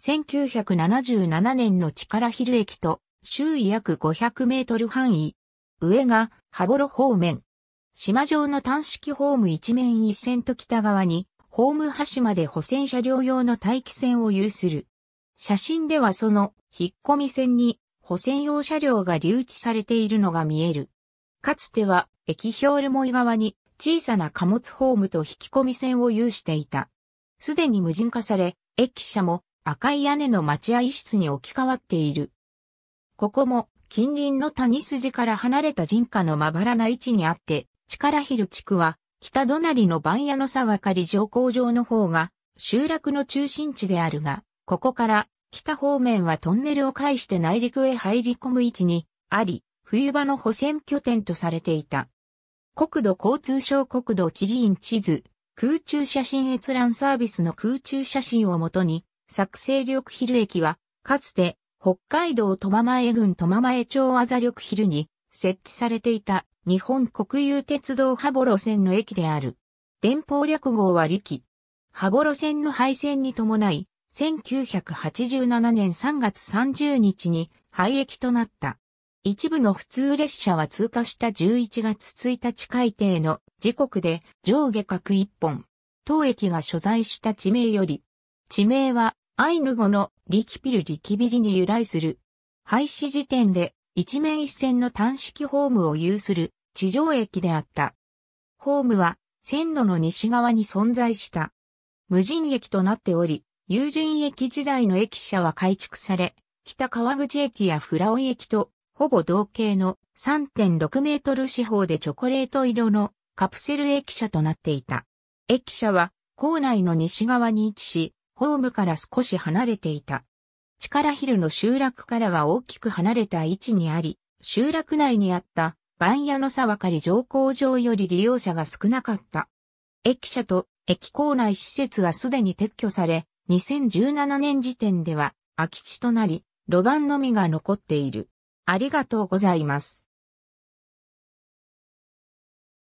1977年の力ヒル駅と周囲約500メートル範囲。上が羽幌方面。島上の単式ホーム一面一線と北側に、ホーム端まで補線車両用の待機線を有する。写真ではその引っ込み線に補線用車両が留置されているのが見える。かつては駅標。ルモイ側に小さな貨物ホームと引き込み線を有していた。すでに無人化され、駅舎も赤い屋根の待合室に置き換わっている。ここも近隣の谷筋から離れた人家のまばらな位置にあって、力昼地区は北隣の番屋の沢狩上工場の方が集落の中心地であるが、ここから北方面はトンネルを介して内陸へ入り込む位置にあり、冬場の保線拠点とされていた。国土交通省国土地理院地図、空中写真閲覧サービスの空中写真をもとに、作成緑ヒル駅は、かつて、北海道苫前郡苫前町あざ緑ヒルに設置されていた日本国有鉄道羽幌線の駅である。電報略号は力。羽幌線の廃線に伴い、1987年3月30日に廃駅となった。一部の普通列車は通過した11月1日改定の時刻で上下各1本。当駅が所在した地名より、地名はアイヌ語のリキピルリキビリに由来する。廃止時点で一面一線の単式ホームを有する地上駅であった。ホームは線路の西側に存在した。無人駅となっており、有人駅時代の駅舎は改築され、北川口駅やフオン駅とほぼ同型の3.6メートル四方でチョコレート色のカプセル駅舎となっていた。駅舎は校内の西側に位置し、ホームから少し離れていた。力ヒルの集落からは大きく離れた位置にあり、集落内にあった番屋の沢かり乗降場より利用者が少なかった。駅舎と駅構内施設はすでに撤去され、2017年時点では空き地となり、路盤のみが残っている。ありがとうございます。